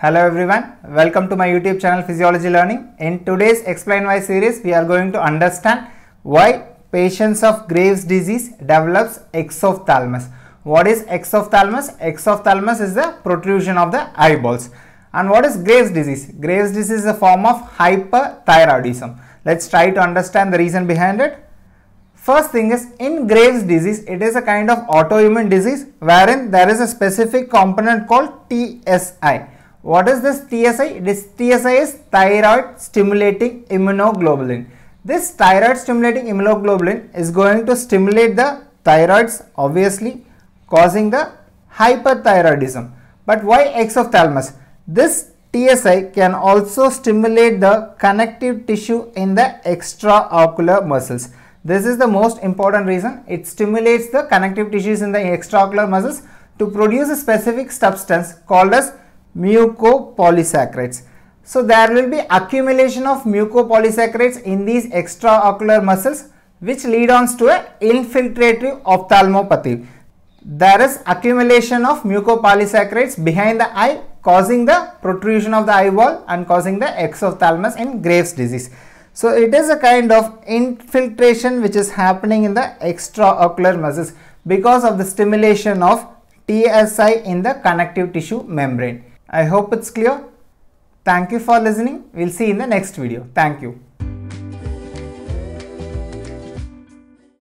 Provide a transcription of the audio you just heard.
Hello everyone, welcome to my YouTube channel Physiology Learning. In today's Explain Why series, we are going to understand why patients of Graves disease develops exophthalmos. What is exophthalmos? Exophthalmos is the protrusion of the eyeballs. And what is Graves disease? Graves disease is a form of hyperthyroidism. Let's try to understand the reason behind it. First thing is in Graves disease, it is a kind of autoimmune disease wherein there is a specific component called TSI. What is this TSI? This TSI is thyroid stimulating immunoglobulin. This thyroid stimulating immunoglobulin is going to stimulate the thyroids obviously causing the hyperthyroidism. But why exophthalmos? This TSI can also stimulate the connective tissue in the extraocular muscles. This is the most important reason. It stimulates the connective tissues in the extraocular muscles to produce a specific substance called as mucopolysaccharides. So there will be accumulation of mucopolysaccharides in these extraocular muscles which lead on to a infiltrative ophthalmopathy. There is accumulation of mucopolysaccharides behind the eye causing the protrusion of the eyeball and causing the exophthalmos in Graves disease. So it is a kind of infiltration which is happening in the extraocular muscles because of the stimulation of TSI in the connective tissue membrane. I hope it's clear. Thank you for listening. We'll see in the next video. Thank you.